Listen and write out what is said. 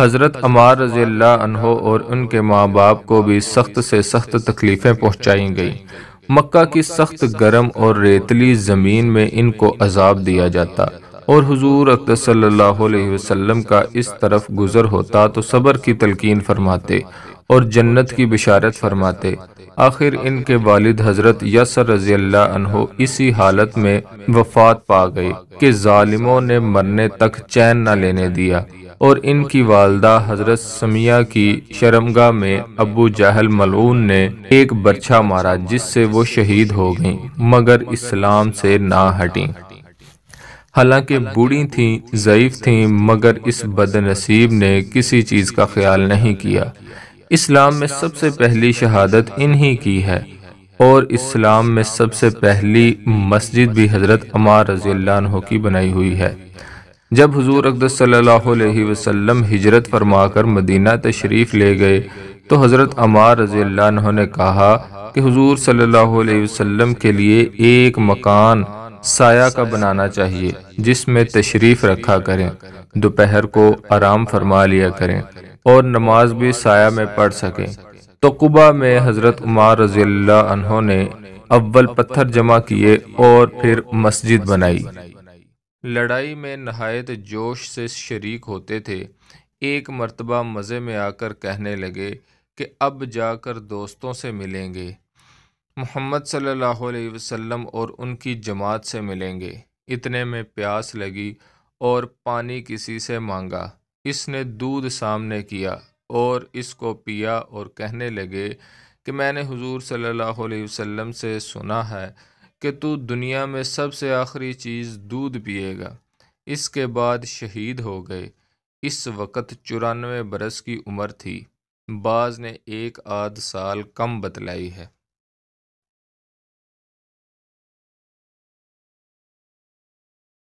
हज़रत अमार रजी अनहो और उनके माँ बाप को भी सख्त से सख्त तकलीफ़ें पहुँचाई गईं मक्का की सख्त गर्म और रेतली ज़मीन में इनको अजाब दिया जाता और हजूर अक्त सल्लल्लाहु वसल्लम का इस तरफ गुज़र होता तो सब्र की तलकिन फरमाते और जन्नत की बिशारत फरमाते आखिर इनके वालिद हजरत यसर रजी इसी हालत में वफात पा गए कि जालिमों ने मरने तक चैन न लेने दिया और इनकी वालदा हजरत समिया की शर्मगाह में अबू जहल मलून ने एक बर्छा मारा जिससे वो शहीद हो गईं मगर इस्लाम से ना हटी हालांकि बूढ़ी थीं ज़यीफ़ थीं मगर इस बदनसीब ने किसी चीज़ का ख्याल नहीं किया इस्लाम में सबसे पहली शहादत इन्हीं की है और इस्लाम में सबसे पहली मस्जिद भी हज़रत अमार रजील्ला की बनाई हुई है जब हजूर अकदस सल्लल्लाहु अलैहि वसल्लम हिजरत फरमाकर मदीना तशरीफ़ ले गए तो हज़रत अमार रजी ने कहा कि हजूर सल्लल्लाहु अलैहि वसल्लम के लिए एक मकान साया का बनाना चाहिए जिसमें तशरीफ़ रखा करें दोपहर को आराम फरमा लिया करें और नमाज भी साया में पढ़ सकें तो कुबा में हज़रत उमार रजी अल्लाह ने अव्वल पत्थर जमा किए और फिर मस्जिद बनाई लड़ाई में नहायत जोश से शरीक होते थे एक मरतबा मज़े में आकर कहने लगे कि अब जाकर दोस्तों से मिलेंगे मोहम्मद सल्लल्लाहु अलैहि वसल्लम और उनकी जमात से मिलेंगे इतने में प्यास लगी और पानी किसी से मांगा इसने दूध सामने किया और इसको पिया और कहने लगे कि मैंने हुजूर सल्लल्लाहु अलैहि वसल्लम से सुना है कि तू दुनिया में सबसे आखिरी चीज़ दूध पिएगा इसके बाद शहीद हो गए इस वक़्त चौरानवे बरस की उम्र थी बाज़ ने एक आध साल कम बतलाई है